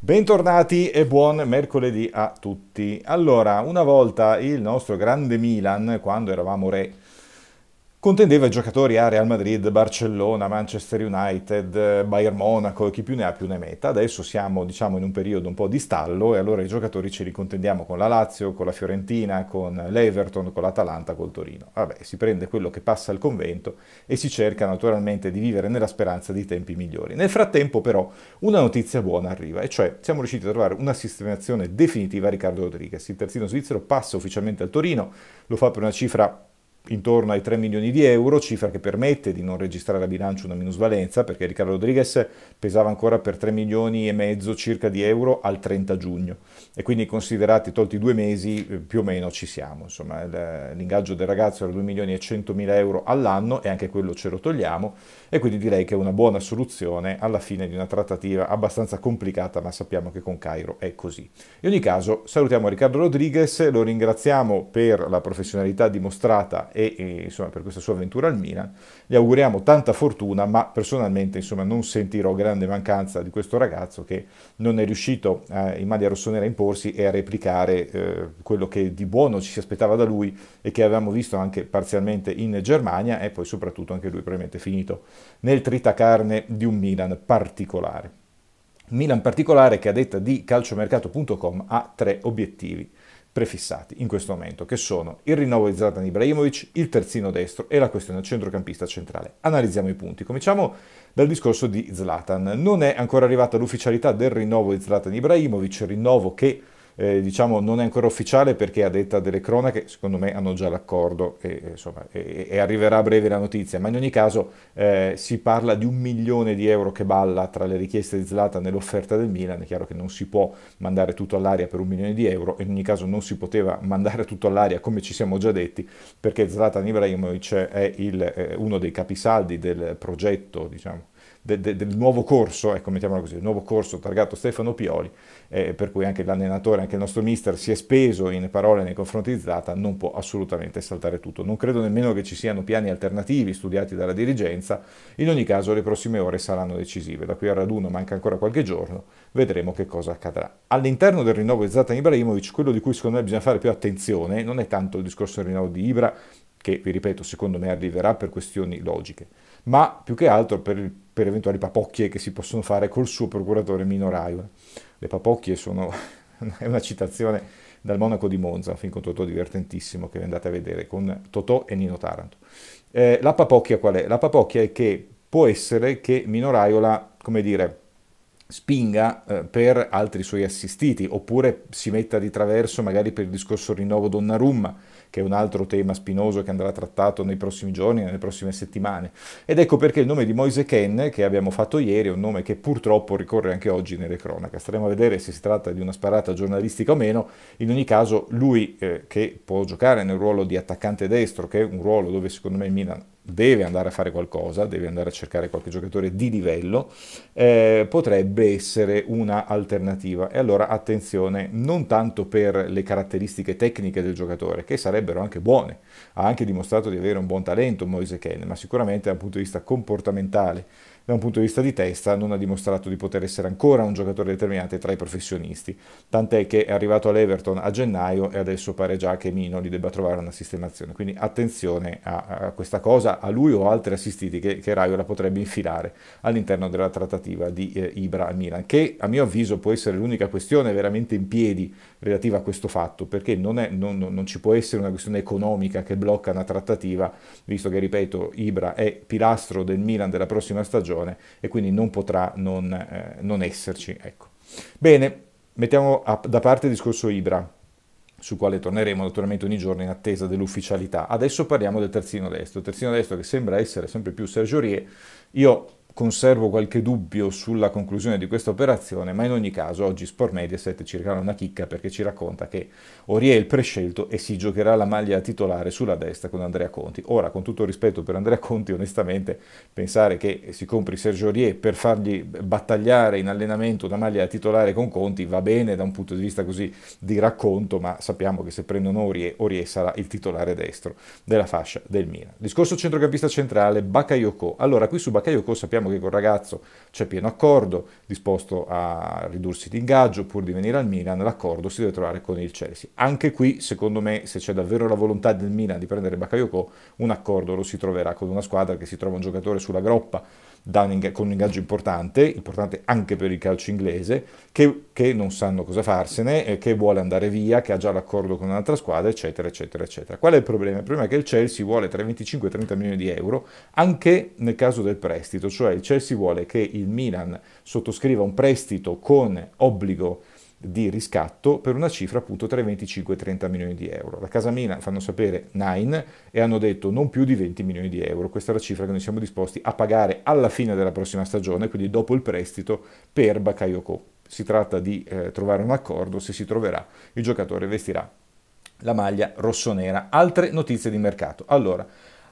Bentornati e buon mercoledì a tutti. Allora, una volta il nostro grande Milan, quando eravamo re, contendeva i giocatori a Real Madrid, Barcellona, Manchester United, Bayern Monaco e chi più ne ha più ne metta. Adesso siamo diciamo in un periodo un po' di stallo e allora i giocatori ce li contendiamo con la Lazio, con la Fiorentina, con l'Everton, con l'Atalanta, col Torino. Vabbè, si prende quello che passa al convento e si cerca naturalmente di vivere nella speranza di tempi migliori. Nel frattempo però una notizia buona arriva e cioè siamo riusciti a trovare una sistemazione definitiva a Riccardo Rodriguez. Il terzino svizzero passa ufficialmente al Torino, lo fa per una cifra intorno ai 3 milioni di euro, cifra che permette di non registrare a bilancio una minusvalenza, perché Riccardo Rodriguez pesava ancora per 3 milioni e mezzo circa di euro al 30 giugno e quindi considerati tolti due mesi eh, più o meno ci siamo, insomma l'ingaggio del ragazzo era 2 milioni e 100 mila euro all'anno e anche quello ce lo togliamo e quindi direi che è una buona soluzione alla fine di una trattativa abbastanza complicata, ma sappiamo che con Cairo è così. In ogni caso salutiamo Riccardo Rodriguez, lo ringraziamo per la professionalità dimostrata e, e insomma, per questa sua avventura al Milan. Gli auguriamo tanta fortuna, ma personalmente insomma, non sentirò grande mancanza di questo ragazzo che non è riuscito a, eh, in maglia rossonera a imporsi e a replicare eh, quello che di buono ci si aspettava da lui e che avevamo visto anche parzialmente in Germania e poi soprattutto anche lui probabilmente finito nel tritacarne di un Milan particolare. Milan particolare che a detta di calciomercato.com ha tre obiettivi prefissati in questo momento, che sono il rinnovo di Zlatan Ibrahimovic, il terzino destro e la questione centrocampista centrale. Analizziamo i punti. Cominciamo dal discorso di Zlatan. Non è ancora arrivata l'ufficialità del rinnovo di Zlatan Ibrahimovic, rinnovo che eh, diciamo, non è ancora ufficiale perché a detta delle cronache secondo me hanno già l'accordo e, insomma, e, e arriverà a breve la notizia, ma in ogni caso eh, si parla di un milione di euro che balla tra le richieste di Zlatan e l'offerta del Milan, è chiaro che non si può mandare tutto all'aria per un milione di euro, in ogni caso non si poteva mandare tutto all'aria come ci siamo già detti, perché Zlatan Ibrahimovic è il, eh, uno dei capisaldi del progetto, diciamo, de, de, del nuovo corso, ecco mettiamolo così, il nuovo corso targato Stefano Pioli, eh, per cui anche l'allenatore, anche il nostro mister si è speso in parole nei confronti di Zata, non può assolutamente saltare tutto. Non credo nemmeno che ci siano piani alternativi studiati dalla dirigenza, in ogni caso le prossime ore saranno decisive, da qui al raduno manca ancora qualche giorno, vedremo che cosa accadrà. All'interno del rinnovo di Zatan Ibrahimovic, quello di cui secondo me bisogna fare più attenzione non è tanto il discorso del rinnovo di Ibra, che vi ripeto secondo me arriverà per questioni logiche, ma più che altro per, per eventuali papocchie che si possono fare col suo procuratore minoraio. Le papocchie sono è una citazione dal Monaco di Monza, un film con Totò divertentissimo che andate a vedere, con Totò e Nino Taranto. Eh, la papocchia qual è? La papocchia è che può essere che Minoraiola, come dire, spinga eh, per altri suoi assistiti, oppure si metta di traverso magari per il discorso rinnovo Donnarumma, che è un altro tema spinoso che andrà trattato nei prossimi giorni, nelle prossime settimane. Ed ecco perché il nome di Moise Ken, che abbiamo fatto ieri, è un nome che purtroppo ricorre anche oggi nelle cronache. Staremo a vedere se si tratta di una sparata giornalistica o meno. In ogni caso, lui eh, che può giocare nel ruolo di attaccante destro, che è un ruolo dove secondo me Milan deve andare a fare qualcosa, deve andare a cercare qualche giocatore di livello, eh, potrebbe essere una alternativa. E allora attenzione, non tanto per le caratteristiche tecniche del giocatore, che sarebbero anche buone, ha anche dimostrato di avere un buon talento Moise Ken, ma sicuramente dal punto di vista comportamentale da un punto di vista di testa non ha dimostrato di poter essere ancora un giocatore determinante tra i professionisti, tant'è che è arrivato all'Everton a gennaio e adesso pare già che Mino gli debba trovare una sistemazione, quindi attenzione a, a questa cosa, a lui o altri assistiti che, che Raiola potrebbe infilare all'interno della trattativa di eh, Ibra a Milan, che a mio avviso può essere l'unica questione veramente in piedi relativa a questo fatto, perché non, è, non, non, ci può essere una questione economica che blocca una trattativa, visto che, ripeto, Ibra è pilastro del Milan della prossima stagione e quindi non potrà non, eh, non esserci. Ecco. Bene, mettiamo a, da parte il discorso Ibra sul quale torneremo naturalmente ogni giorno in attesa dell'ufficialità. Adesso parliamo del terzino destro, terzino destro che sembra essere sempre più Sergio Rie. Io conservo qualche dubbio sulla conclusione di questa operazione, ma in ogni caso oggi Sport Mediaset ci regala una chicca perché ci racconta che Orie è il prescelto e si giocherà la maglia titolare sulla destra con Andrea Conti. Ora, con tutto il rispetto per Andrea Conti, onestamente, pensare che si compri Sergio Orie per fargli battagliare in allenamento una maglia titolare con Conti va bene da un punto di vista così di racconto, ma sappiamo che se prendono Orie, Orie sarà il titolare destro della fascia del Milan. Discorso centrocampista centrale, Bakayoko. Allora, qui su Bakayoko sappiamo diciamo che col ragazzo c'è pieno accordo, disposto a ridursi di ingaggio pur di venire al Milan, l'accordo si deve trovare con il Chelsea. Anche qui, secondo me, se c'è davvero la volontà del Milan di prendere Bakayoko, un accordo lo si troverà con una squadra che si trova un giocatore sulla groppa un, con un ingaggio importante, importante anche per il calcio inglese, che, che non sanno cosa farsene, eh, che vuole andare via, che ha già l'accordo con un'altra squadra, eccetera, eccetera, eccetera. Qual è il problema? Il problema è che il Chelsea vuole tra i 25 e 30 milioni di euro anche nel caso del prestito, cioè il Chelsea vuole che il Milan sottoscriva un prestito con obbligo di riscatto per una cifra appunto tra i 25 e i 30 milioni di euro. La Casa Mina fanno sapere 9 e hanno detto non più di 20 milioni di euro, questa è la cifra che noi siamo disposti a pagare alla fine della prossima stagione, quindi dopo il prestito per Bakayoko. Si tratta di eh, trovare un accordo, se si troverà il giocatore vestirà la maglia rossonera. Altre notizie di mercato. Allora,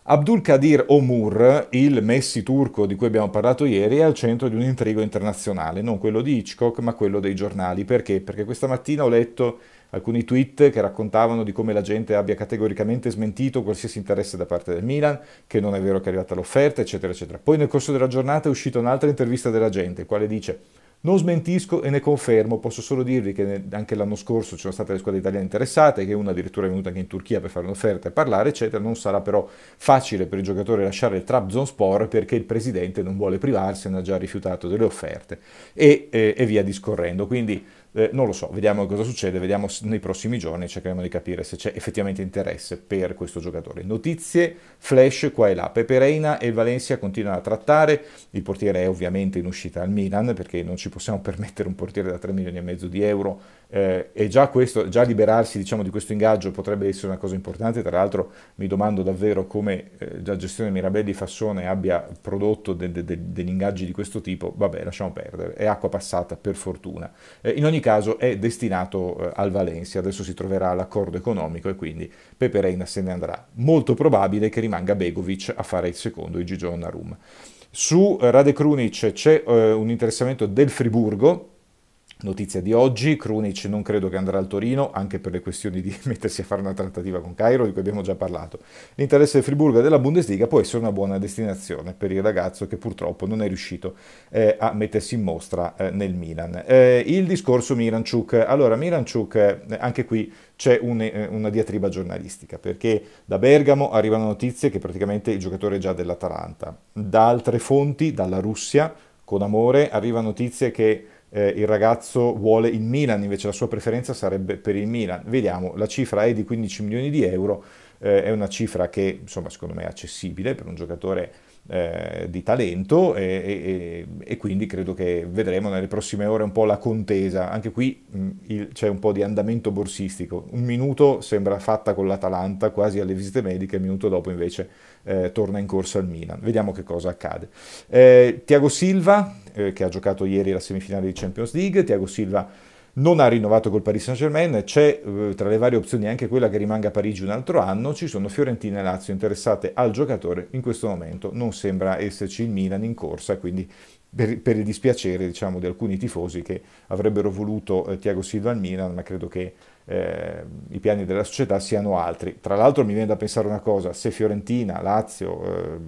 Abdul Qadir Omur, il messi turco di cui abbiamo parlato ieri, è al centro di un intrigo internazionale, non quello di Hitchcock, ma quello dei giornali. Perché? Perché questa mattina ho letto alcuni tweet che raccontavano di come la gente abbia categoricamente smentito qualsiasi interesse da parte del Milan, che non è vero che è arrivata l'offerta, eccetera, eccetera. Poi nel corso della giornata è uscita un'altra intervista della gente, il quale dice non smentisco e ne confermo, posso solo dirvi che anche l'anno scorso ci sono state le squadre italiane interessate, che una addirittura è venuta anche in Turchia per fare un'offerta e parlare, eccetera. Non sarà però facile per il giocatore lasciare il Trabzonspor perché il presidente non vuole privarsi, ne ha già rifiutato delle offerte e, e, eh, e via discorrendo. Quindi eh, non lo so, vediamo cosa succede, vediamo nei prossimi giorni, cercheremo di capire se c'è effettivamente interesse per questo giocatore. Notizie, flash qua e là. Pepe Reina e Valencia continuano a trattare, il portiere è ovviamente in uscita al Milan perché non ci possiamo permettere un portiere da 3 milioni e mezzo di euro eh, e già, questo, già liberarsi diciamo, di questo ingaggio potrebbe essere una cosa importante, tra l'altro mi domando davvero come eh, la gestione Mirabelli-Fassone abbia prodotto de de de degli ingaggi di questo tipo, vabbè lasciamo perdere, è acqua passata per fortuna. Eh, in ogni caso è destinato eh, al Valencia, adesso si troverà l'accordo economico e quindi Pepe Reina se ne andrà. Molto probabile che rimanga Begovic a fare il secondo, il Gigiona Rum. Su eh, Rade Krunic c'è eh, un interessamento del Friburgo, Notizia di oggi, Krunic non credo che andrà al Torino, anche per le questioni di mettersi a fare una trattativa con Cairo, di cui abbiamo già parlato. L'interesse del Friburgo e della Bundesliga può essere una buona destinazione per il ragazzo che purtroppo non è riuscito eh, a mettersi in mostra eh, nel Milan. Eh, il discorso Miranchuk. Allora, Miranchuk, eh, anche qui c'è un, eh, una diatriba giornalistica, perché da Bergamo arrivano notizie che praticamente il giocatore è già dell'Atalanta. Da altre fonti, dalla Russia, con amore, arrivano notizie che eh, il ragazzo vuole il Milan, invece la sua preferenza sarebbe per il Milan. Vediamo, la cifra è di 15 milioni di euro, eh, è una cifra che insomma secondo me è accessibile per un giocatore eh, di talento e, e, e, quindi credo che vedremo nelle prossime ore un po' la contesa. Anche qui mm, c'è un po' di andamento borsistico. Un minuto sembra fatta con l'Atalanta quasi alle visite mediche, il minuto dopo invece eh, torna in corsa al Milan. Vediamo che cosa accade. Eh, Tiago Silva, eh, che ha giocato ieri la semifinale di Champions League, Tiago Silva non ha rinnovato col Paris Saint-Germain, c'è eh, tra le varie opzioni anche quella che rimanga a Parigi un altro anno, ci sono Fiorentina e Lazio interessate al giocatore in questo momento, non sembra esserci il Milan in corsa, quindi per, per, il dispiacere diciamo, di alcuni tifosi che avrebbero voluto eh, Tiago Silva al Milan, ma credo che eh, i piani della società siano altri. Tra l'altro mi viene da pensare una cosa, se Fiorentina, Lazio eh,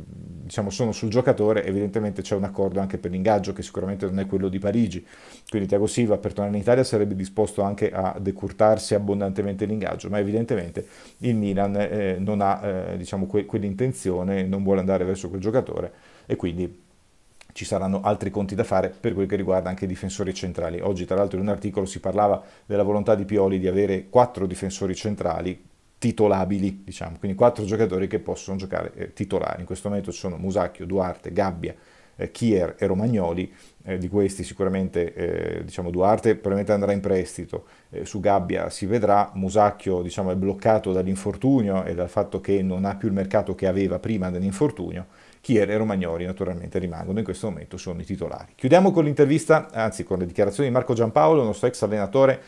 diciamo, sono sul giocatore, evidentemente c'è un accordo anche per l'ingaggio che sicuramente non è quello di Parigi, quindi Tiago Silva per tornare in Italia sarebbe disposto anche a decurtarsi abbondantemente l'ingaggio, ma evidentemente il Milan eh, non ha eh, diciamo, que- quell'intenzione, non vuole andare verso quel giocatore e quindi ci saranno altri conti da fare per quel che riguarda anche i difensori centrali. Oggi tra l'altro in un articolo si parlava della volontà di Pioli di avere quattro difensori centrali titolabili, diciamo, quindi quattro giocatori che possono giocare eh, titolari. In questo momento ci sono Musacchio, Duarte, Gabbia, eh, Chier e Romagnoli, eh, di questi sicuramente eh, diciamo, Duarte probabilmente andrà in prestito, eh, su Gabbia si vedrà, Musacchio diciamo, è bloccato dall'infortunio e dal fatto che non ha più il mercato che aveva prima dell'infortunio, Chier e Romagnoli naturalmente rimangono in questo momento, sono i titolari. Chiudiamo con l'intervista, anzi con le dichiarazioni di Marco Giampaolo, nostro ex allenatore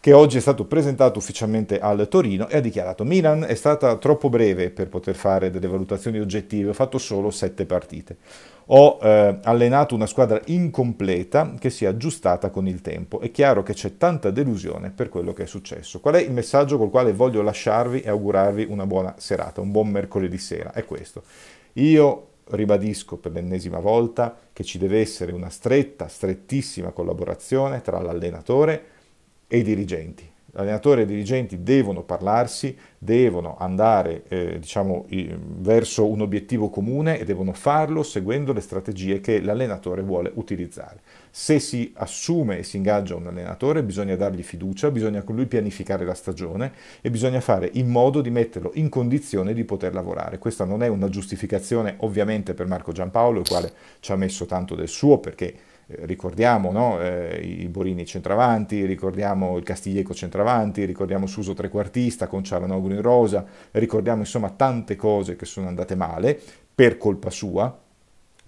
che oggi è stato presentato ufficialmente al Torino e ha dichiarato Milan è stata troppo breve per poter fare delle valutazioni oggettive, ho fatto solo sette partite. Ho eh, allenato una squadra incompleta che si è aggiustata con il tempo. È chiaro che c'è tanta delusione per quello che è successo. Qual è il messaggio col quale voglio lasciarvi e augurarvi una buona serata, un buon mercoledì sera? È questo. Io ribadisco per l'ennesima volta che ci deve essere una stretta, strettissima collaborazione tra l'allenatore e i dirigenti. L'allenatore e i dirigenti devono parlarsi, devono andare eh, diciamo, verso un obiettivo comune e devono farlo seguendo le strategie che l'allenatore vuole utilizzare se si assume e si ingaggia un allenatore bisogna dargli fiducia, bisogna con lui pianificare la stagione e bisogna fare in modo di metterlo in condizione di poter lavorare. Questa non è una giustificazione ovviamente per Marco Giampaolo, il quale ci ha messo tanto del suo perché eh, ricordiamo no? eh, i Borini centravanti, ricordiamo il Castiglieco centravanti, ricordiamo Suso trequartista con Cialanoglu in rosa, ricordiamo insomma tante cose che sono andate male per colpa sua,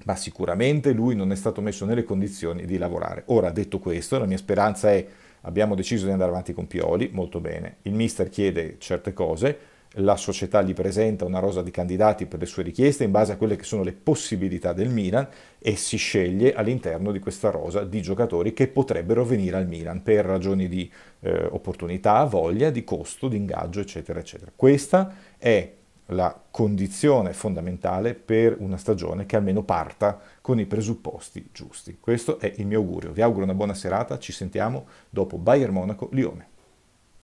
ma sicuramente lui non è stato messo nelle condizioni di lavorare. Ora, detto questo, la mia speranza è, abbiamo deciso di andare avanti con Pioli, molto bene, il mister chiede certe cose, la società gli presenta una rosa di candidati per le sue richieste in base a quelle che sono le possibilità del Milan e si sceglie all'interno di questa rosa di giocatori che potrebbero venire al Milan per ragioni di eh, opportunità, voglia, di costo, di ingaggio, eccetera, eccetera. Questa è la condizione fondamentale per una stagione che almeno parta con i presupposti giusti. Questo è il mio augurio. Vi auguro una buona serata, ci sentiamo dopo Bayern Monaco-Lione.